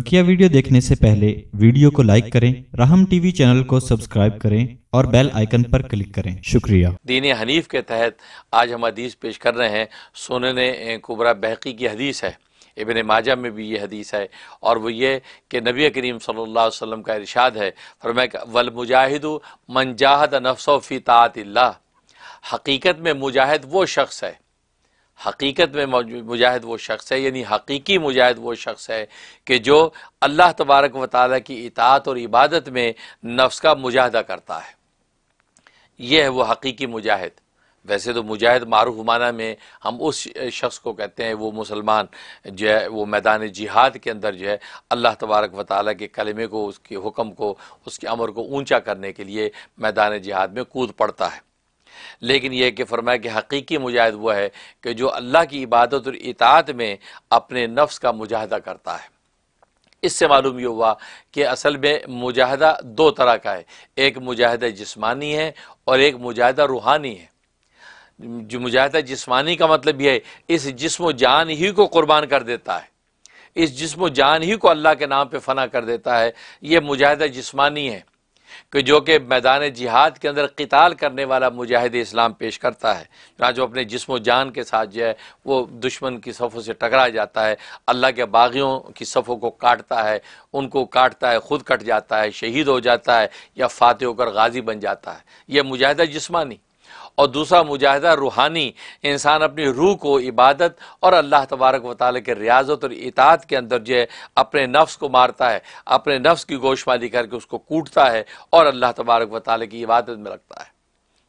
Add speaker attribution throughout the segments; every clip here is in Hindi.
Speaker 1: बकिया वीडियो देखने से पहले वीडियो को लाइक करें रहम टीवी चैनल को सब्सक्राइब करें और बेल आइकन पर क्लिक करें शुक्रिया दीन हनीफ के तहत आज हम हदीस पेश कर रहे हैं सोने कुबरा बहकी की हदीस है इबन माजा में भी ये हदीस है और वो ये कि नबी करीम सल्लल्लाहु अलैहि वसल्लम का इरशाद है फरमाया वल मुजाहिद जाहद नफ्सो फ़ी तात हकीकत में मुजाहिद वो शख्स है हकीकत में मुजाहिद वो शख्स है यानी हकीकी मुजाहिद वो शख्स है कि जो अल्लाह तबारक व ताली की इतात और इबादत में नफ्स का मुजाहदा करता है यह है वो हकीकी मुजाहिद वैसे तो मुजाहिद मारूफ माना में हम उस शख्स को कहते हैं वो मुसलमान जो है वो मैदान जिहाद के अंदर जो है अल्लाह तबारक व ताली के कलमे को उसके हुक्म को उसके अमर को ऊंचा करने के लिए मैदान जिहाद में कूद पड़ता है लेकिन यह कि फरमाया कि हकीकी मुजाहिद वह है कि जो अल्लाह की इबादत और इतात में अपने नफ्स का मुजाहदा करता है इससे मालूम यह हुआ कि असल में मुजाहदा दो तरह का है एक मुजाहदा जिस्मानी है और एक मुजाहदा रूहानी है जो मुजाहदा जिस्मानी का मतलब यह है इस जिसम जान ही को कुर्बान कर देता है इस जिसम जान ही को अल्लाह के नाम पर फ़ना कर देता है यह मुजाहदा जिस्मानी है कि जो कि मैदान जिहाद के अंदर कताल करने वाला मुजाहिद इस्लाम पेश करता है जो अपने जिसम जान के साथ जो है वो दुश्मन की सफ़ों से टकरा जाता है अल्लाह के बागियों की सफ़ों को काटता है उनको काटता है ख़ुद कट जाता है शहीद हो जाता है या फातह होकर गाजी बन जाता है यह मुजाहिदा जिसमानी और दूसरा मुजाहिदा रूहानी इंसान अपनी रूह को इबादत और अल्लाह तबारक वाली के रियाजत और इतात के अंदर जो है अपने नफ्स को मारता है अपने नफ्स की गोशमाली करके उसको कूटता है और अल्लाह तबारक ताल की इबादत में रखता है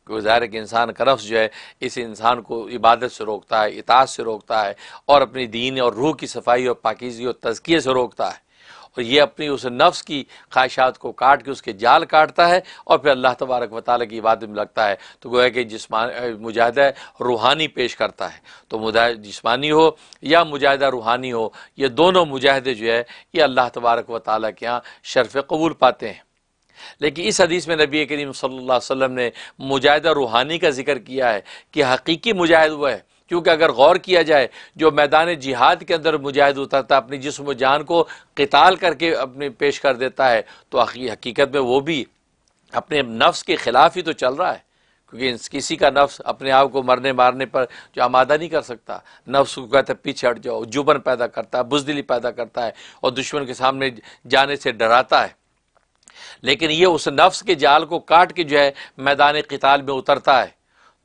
Speaker 1: क्योंकि ज़ाहिर कि इंसान का नफ्स जो है इस इंसान को इबादत से रोकता है इतात से रोकता है और अपनी दीन और रूह की सफाई और पाकिजी और तजकिए से रोकता है और तो ये अपनी उस नफ्स की ख्वाहिशात को काट के उसके जाल काटता है और फिर अल्लाह तबारक वाली की इबादत में लगता है तो गोया कि जिसमान मुजाहिदा रूहानी पेश करता है तो जिसमानी हो या मुजाहिदा रूहानी हो ये दोनों मुजाहदे जो है ये अल्लाह तबारक व ताली के यहाँ शर्फ कबूल पाते हैं लेकिन इस हदीस में नबी करीम सल्लल्लाहु अलैहि वसल्लम ने मुजाहिदा रूहानी का जिक्र किया है कि हकीकी मुजाहिद वह है क्योंकि अगर गौर किया जाए जो मैदान जिहाद के अंदर मुजाहिद उतरता अपनी जिसम जान को कताल करके अपने पेश कर देता है तो हकीकत में वो भी अपने नफ्स के ख़िलाफ़ ही तो चल रहा है क्योंकि किसी का नफ्स अपने आप को मरने मारने पर जो आमादा नहीं कर सकता नफ्स को कहते पीछे हट जाओ जुबन पैदा करता है बुजदिली पैदा करता है और दुश्मन के सामने जाने से डराता है लेकिन ये उस नफ्स के जाल को काट के जो है मैदान कताल में उतरता है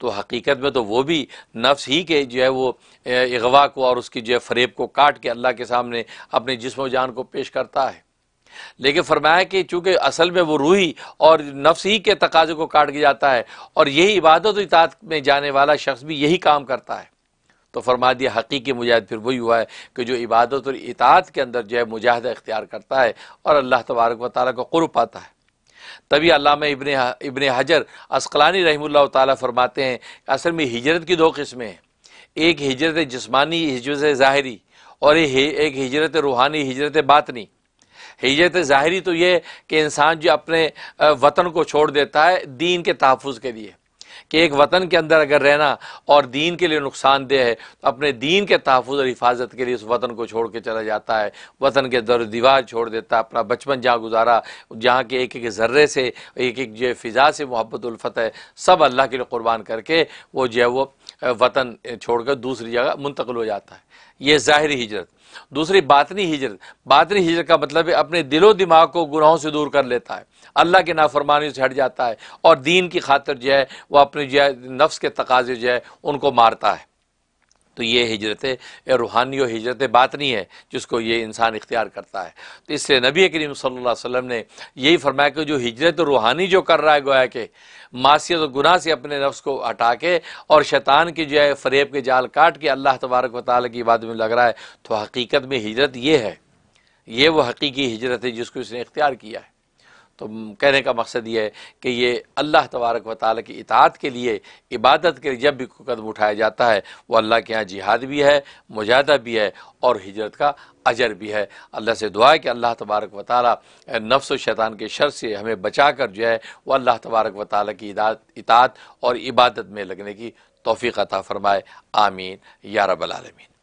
Speaker 1: तो हकीकत में तो वो भी नफ्स ही के जो है वो अगवा को और उसकी जो है फरेब को काट के अल्लाह के सामने अपने जिसम जान को पेश करता है लेकिन फरमाया कि चूंकि असल में वो रूही और नफ्स ही के तकाजे को काट के जाता है और यही इबादत इतात में जाने वाला शख्स भी यही काम करता है तो फरमा दिया हकीकी मुजाहिद फिर वही हुआ है कि जो इबादत और इतात के अंदर जो है मुजाहदा इख्तियार करता है और अल्लाह तबारक व ताली को क़ुर पाता है तभी अलामा इबन इबन हजर असकलानी रही तरमाते हैं असल में हिजरत की दो किस्में हैं एक हिजरत जिसमानी हिजरत ज़ाहरी और एक हिजरत रूहानी हिजरत बातनी हिजरत ज़ाहरी तो ये कि इंसान जो अपने वतन को छोड़ देता है दीन के तहफ़ के लिए कि एक वतन के अंदर अगर रहना और दीन के लिए नुकसानदेह है तो अपने दीन के तहफ़ और हिफाजत के लिए उस वतन को छोड़ के चला जाता है वतन के दर दीवार छोड़ देता है अपना बचपन जहाँ गुजारा जहाँ के एक एक ज़र्रे से एक एक जो फिज़ा से मोहब्बत उल्फत है सब अल्लाह के लिए क़ुरबान करके वो जो है वो वतन छोड़कर दूसरी जगह मुंतकिल हो जाता है ये ज़ाहरी हिजरत दूसरी बातनी हिजरत बातनी हिजरत का मतलब है अपने दिलो दिमाग को गुनाहों से दूर कर लेता है अल्लाह के नाफरमानी से हट जाता है और दीन की खातर जो है वह अपने जो है नफ्स के तकाजे जो है उनको मारता है तो ये हजरत रूहानी और हजरत नहीं है जिसको ये इंसान इख्तियार करता है तो इसलिए नबी करीम सल्ला वसम ने यही फरमाया कि जो हजरत रूहानी जो कर रहा है गोया के मासीत और गुनाह से अपने नफ्स को हटा के और शैतान की जो है फरेब के जाल काट के अल्लाह तबारक व ताली की बात में लग रहा है तो हकीकत में हजरत ये है ये वो हकीकी हजरत है जिसको इसने इख्तियार किया है तो कहने का मकसद ये है कि ये अल्लाह तबारक व ताली की इतात के लिए इबादत के लिए जब भी कदम उठाया जाता है वो अल्लाह के यहाँ जिहाद भी है मुजाहदा भी है और हिजरत का अजर भी है अल्लाह से दुआ है कि अल्लाह तबारक व ताली नफ्स शैतान के शर से हमें बचा कर जो है वह अल्लाह तबारक व ताली की इतात और इबादत में लगने की तोफ़ी अता फ़रमाए आमीन या रबालमीन